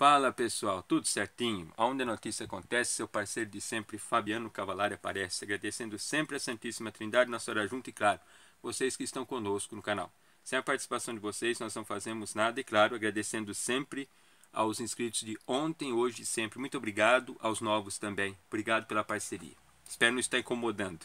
Fala pessoal, tudo certinho? Aonde a notícia acontece, seu parceiro de sempre, Fabiano Cavalari, aparece, agradecendo sempre a Santíssima Trindade, Nossa Senhora Junta e, claro, vocês que estão conosco no canal. Sem a participação de vocês, nós não fazemos nada e, claro, agradecendo sempre aos inscritos de ontem, hoje e sempre. Muito obrigado aos novos também. Obrigado pela parceria. Espero não estar incomodando.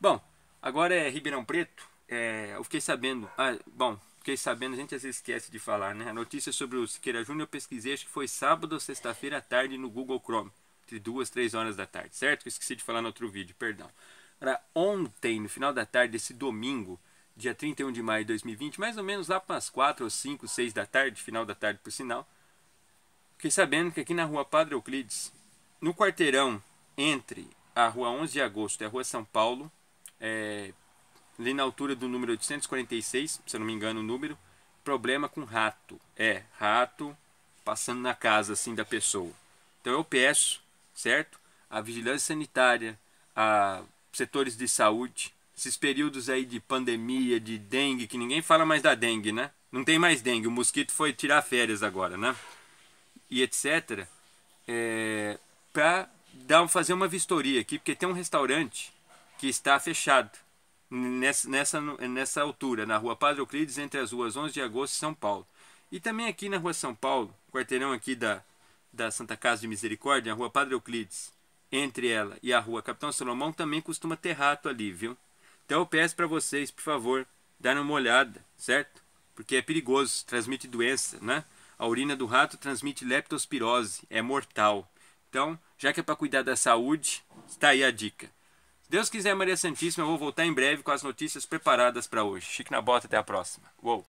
Bom, agora é Ribeirão Preto. É, eu fiquei sabendo. Ah, bom, Fiquei sabendo, a gente às vezes esquece de falar, né? A notícia sobre o Siqueira Júnior eu pesquisei, acho que foi sábado ou sexta-feira à tarde no Google Chrome. De duas, três horas da tarde, certo? Que eu esqueci de falar no outro vídeo, perdão. Era ontem, no final da tarde, esse domingo, dia 31 de maio de 2020, mais ou menos lá para as quatro ou cinco seis da tarde, final da tarde por sinal, fiquei sabendo que aqui na rua Padre Euclides, no quarteirão entre a rua 11 de agosto e a rua São Paulo, é, ali na altura do número 846, se eu não me engano o número, problema com rato. É, rato passando na casa assim da pessoa. Então eu peço, certo? A vigilância sanitária, a setores de saúde, esses períodos aí de pandemia, de dengue, que ninguém fala mais da dengue, né? Não tem mais dengue, o mosquito foi tirar férias agora, né? E etc. É, para dar, fazer uma vistoria aqui, porque tem um restaurante que está fechado nessa, nessa, nessa altura, na rua Padre Euclides, entre as ruas 11 de agosto e São Paulo. E também aqui na rua São Paulo, quarteirão aqui da, da Santa Casa de Misericórdia, a rua Padre Euclides, entre ela e a rua Capitão Salomão, também costuma ter rato ali, viu? Então eu peço para vocês, por favor, darem uma olhada, certo? Porque é perigoso, transmite doença, né? A urina do rato transmite leptospirose, é mortal. Então, já que é para cuidar da saúde, está aí a dica. Deus quiser, Maria Santíssima, eu vou voltar em breve com as notícias preparadas para hoje. Chique na bota, até a próxima. Uou!